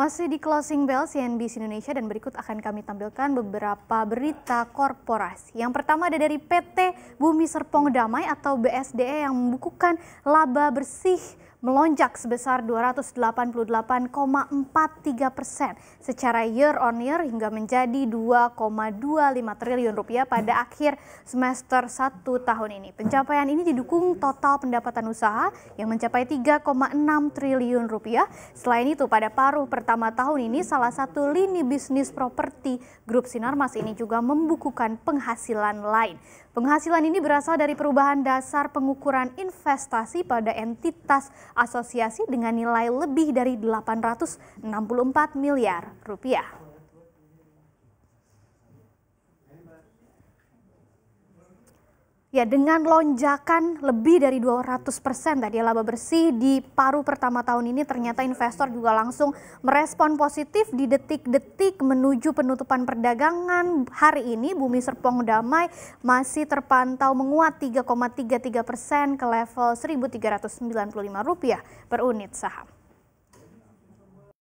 Masih di closing bell CNBC Indonesia dan berikut akan kami tampilkan beberapa berita korporasi. Yang pertama ada dari PT Bumi Serpong Damai atau BSDE yang membukukan laba bersih melonjak sebesar 288,43 persen secara year on year hingga menjadi 2,25 triliun rupiah pada akhir semester 1 tahun ini. Pencapaian ini didukung total pendapatan usaha yang mencapai 3,6 triliun rupiah. Selain itu pada paruh pertama tahun ini salah satu lini bisnis properti Grup Sinarmas ini juga membukukan penghasilan lain. Penghasilan ini berasal dari perubahan dasar pengukuran investasi pada entitas asosiasi dengan nilai lebih dari 864 miliar rupiah. Ya dengan lonjakan lebih dari 200 persen tadi laba bersih di paruh pertama tahun ini ternyata investor juga langsung merespon positif di detik-detik menuju penutupan perdagangan hari ini Bumi Serpong Damai masih terpantau menguat 3,33 persen ke level 1.395 rupiah per unit saham.